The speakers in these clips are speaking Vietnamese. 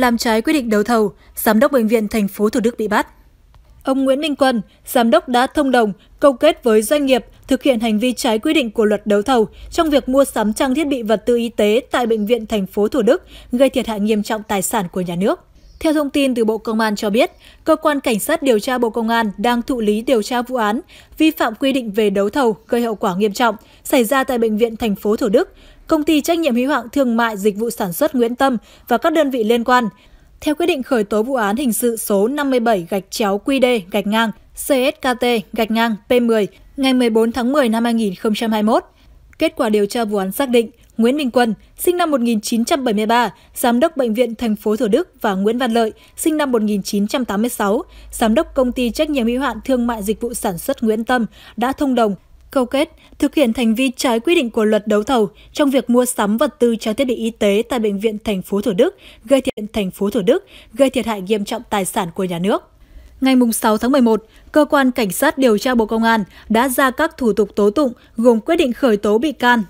làm trái quy định đấu thầu, giám đốc bệnh viện thành phố Thủ Đức bị bắt. Ông Nguyễn Minh Quân, giám đốc đã thông đồng, câu kết với doanh nghiệp thực hiện hành vi trái quy định của luật đấu thầu trong việc mua sắm trang thiết bị vật tư y tế tại bệnh viện thành phố Thủ Đức, gây thiệt hại nghiêm trọng tài sản của nhà nước. Theo thông tin từ Bộ Công an cho biết, Cơ quan Cảnh sát điều tra Bộ Công an đang thụ lý điều tra vụ án vi phạm quy định về đấu thầu gây hậu quả nghiêm trọng xảy ra tại Bệnh viện thành phố Thủ Đức, Công ty trách nhiệm hữu hạn thương mại dịch vụ sản xuất Nguyễn Tâm và các đơn vị liên quan. Theo quyết định khởi tố vụ án hình sự số 57 gạch chéo QD gạch ngang CSKT gạch ngang P10 ngày 14 tháng 10 năm 2021, Kết quả điều tra vụ án xác định Nguyễn Minh Quân, sinh năm 1973, giám đốc bệnh viện thành phố Thủ Đức và Nguyễn Văn Lợi, sinh năm 1986, giám đốc công ty trách nhiệm hữu hạn thương mại dịch vụ sản xuất Nguyễn Tâm đã thông đồng câu kết thực hiện hành vi trái quy định của luật đấu thầu trong việc mua sắm vật tư trang thiết bị y tế tại bệnh viện thành phố Thủ Đức, gây thiệt thành phố Thủ Đức, gây thiệt hại nghiêm trọng tài sản của nhà nước. Ngày 6 tháng 11, Cơ quan Cảnh sát điều tra Bộ Công an đã ra các thủ tục tố tụng gồm quyết định khởi tố bị can,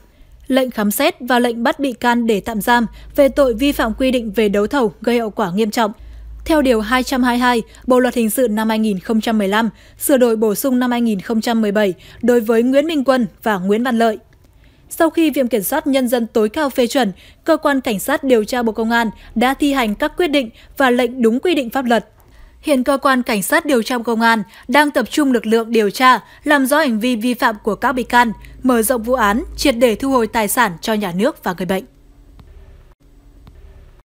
lệnh khám xét và lệnh bắt bị can để tạm giam về tội vi phạm quy định về đấu thầu gây hậu quả nghiêm trọng. Theo Điều 222 Bộ Luật Hình sự năm 2015, sửa đổi bổ sung năm 2017 đối với Nguyễn Minh Quân và Nguyễn Văn Lợi. Sau khi Viện Kiểm sát Nhân dân tối cao phê chuẩn, Cơ quan Cảnh sát điều tra Bộ Công an đã thi hành các quyết định và lệnh đúng quy định pháp luật. Hiện cơ quan cảnh sát điều tra công an đang tập trung lực lượng điều tra, làm rõ hành vi vi phạm của các bị can, mở rộng vụ án, triệt để thu hồi tài sản cho nhà nước và người bệnh.